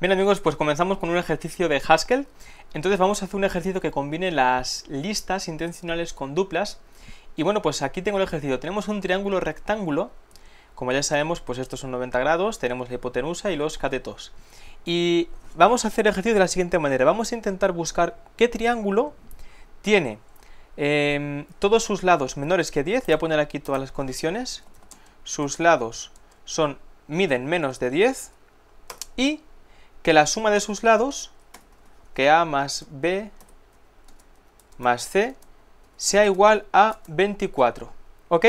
Bien amigos, pues comenzamos con un ejercicio de Haskell. Entonces vamos a hacer un ejercicio que combine las listas intencionales con duplas. Y bueno, pues aquí tengo el ejercicio. Tenemos un triángulo rectángulo. Como ya sabemos, pues estos son 90 grados, tenemos la hipotenusa y los catetos. Y vamos a hacer el ejercicio de la siguiente manera. Vamos a intentar buscar qué triángulo tiene em, todos sus lados menores que 10. Voy a poner aquí todas las condiciones. Sus lados son miden menos de 10 y que la suma de sus lados, que A más B más C, sea igual a 24. ¿Ok?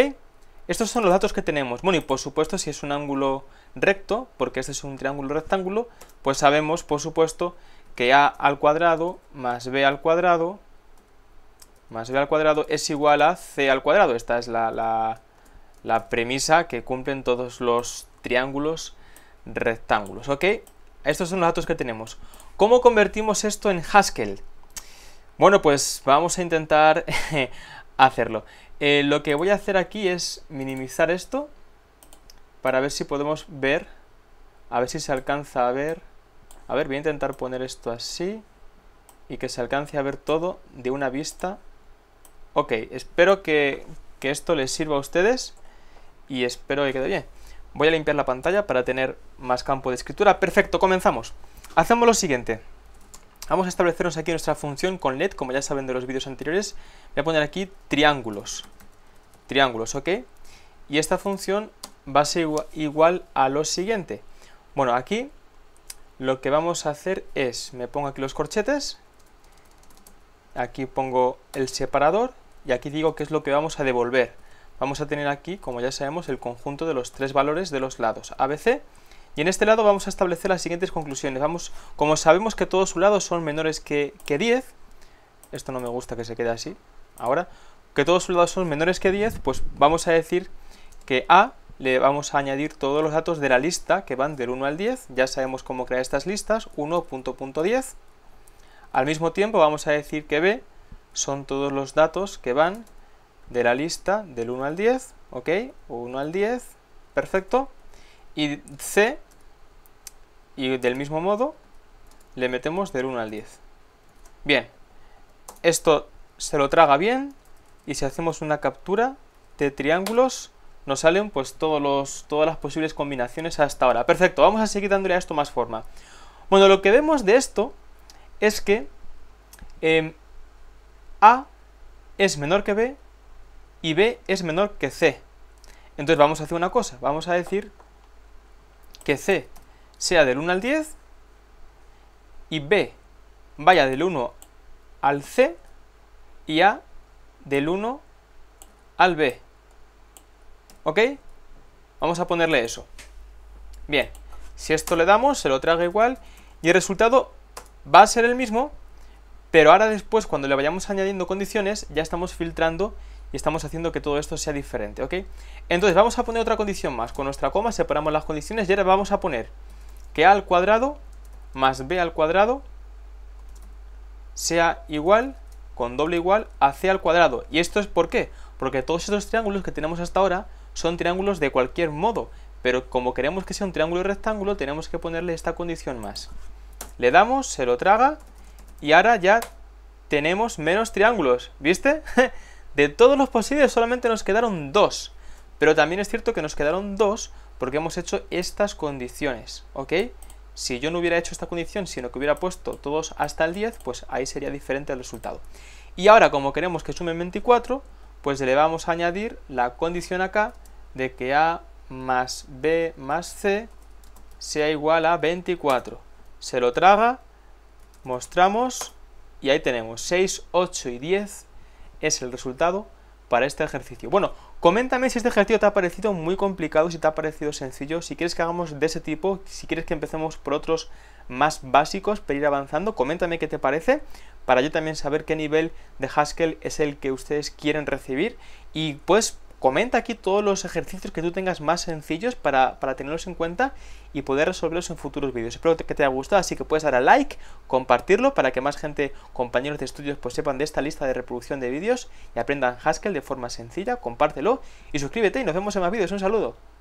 Estos son los datos que tenemos. Bueno, y por supuesto, si es un ángulo recto, porque este es un triángulo rectángulo, pues sabemos, por supuesto, que A al cuadrado más B al cuadrado más B al cuadrado es igual a C al cuadrado. Esta es la, la premisa que cumplen todos los triángulos rectángulos, ¿ok? Estos son los datos que tenemos. ¿Cómo convertimos esto en Haskell? Bueno, pues vamos a intentar hacerlo. Eh, lo que voy a hacer aquí es minimizar esto para ver si podemos ver, a ver si se alcanza a ver. A ver, voy a intentar poner esto así y que se alcance a ver todo de una vista. Ok, espero que, que esto les sirva a ustedes y espero que quede bien. Voy a limpiar la pantalla para tener más campo de escritura. Perfecto, comenzamos. Hacemos lo siguiente. Vamos a establecernos aquí nuestra función con LED, como ya saben de los vídeos anteriores. Voy a poner aquí triángulos. Triángulos, ¿ok? Y esta función va a ser igual a lo siguiente. Bueno, aquí lo que vamos a hacer es, me pongo aquí los corchetes, aquí pongo el separador y aquí digo qué es lo que vamos a devolver vamos a tener aquí, como ya sabemos, el conjunto de los tres valores de los lados ABC. Y en este lado vamos a establecer las siguientes conclusiones. Vamos, como sabemos que todos sus lados son menores que, que 10, esto no me gusta que se quede así, ahora, que todos sus lados son menores que 10, pues vamos a decir que A le vamos a añadir todos los datos de la lista que van del 1 al 10, ya sabemos cómo crear estas listas, 1.10. Al mismo tiempo vamos a decir que B son todos los datos que van de la lista del 1 al 10, ¿ok? 1 al 10, perfecto. Y C, y del mismo modo, le metemos del 1 al 10. Bien, esto se lo traga bien y si hacemos una captura de triángulos nos salen pues todos los, todas las posibles combinaciones hasta ahora. Perfecto, vamos a seguir dándole a esto más forma. Bueno, lo que vemos de esto es que em, A es menor que B y B es menor que C. Entonces vamos a hacer una cosa, vamos a decir que C sea del 1 al 10 y B vaya del 1 al C y A del 1 al B. ¿Ok? Vamos a ponerle eso. Bien, si esto le damos, se lo traga igual y el resultado va a ser el mismo, pero ahora después cuando le vayamos añadiendo condiciones ya estamos filtrando y estamos haciendo que todo esto sea diferente, ¿ok? Entonces vamos a poner otra condición más. Con nuestra coma separamos las condiciones y ahora vamos a poner que a al cuadrado más b al cuadrado sea igual, con doble igual, a c al cuadrado. ¿Y esto es por qué? Porque todos estos triángulos que tenemos hasta ahora son triángulos de cualquier modo, pero como queremos que sea un triángulo rectángulo, tenemos que ponerle esta condición más. Le damos, se lo traga, y ahora ya tenemos menos triángulos, ¿viste? De todos los posibles solamente nos quedaron dos. Pero también es cierto que nos quedaron dos porque hemos hecho estas condiciones, ¿ok? Si yo no hubiera hecho esta condición, sino que hubiera puesto todos hasta el 10, pues ahí sería diferente el resultado. Y ahora, como queremos que sumen 24, pues le vamos a añadir la condición acá de que A más B más C sea igual a 24. Se lo traga, mostramos y ahí tenemos 6, 8 y 10 es el resultado para este ejercicio. Bueno, coméntame si este ejercicio te ha parecido muy complicado, si te ha parecido sencillo, si quieres que hagamos de ese tipo, si quieres que empecemos por otros más básicos para ir avanzando, coméntame qué te parece, para yo también saber qué nivel de Haskell es el que ustedes quieren recibir y pues Comenta aquí todos los ejercicios que tú tengas más sencillos para, tenerlos en cuenta y poder resolverlos en futuros vídeos. Espero que te haya gustado, así que puedes dar a like, compartirlo para que más gente, compañeros de estudios, pues sepan de esta lista de reproducción de vídeos y aprendan Haskell de forma sencilla. Compártelo y suscríbete y nos vemos en más vídeos. Un saludo.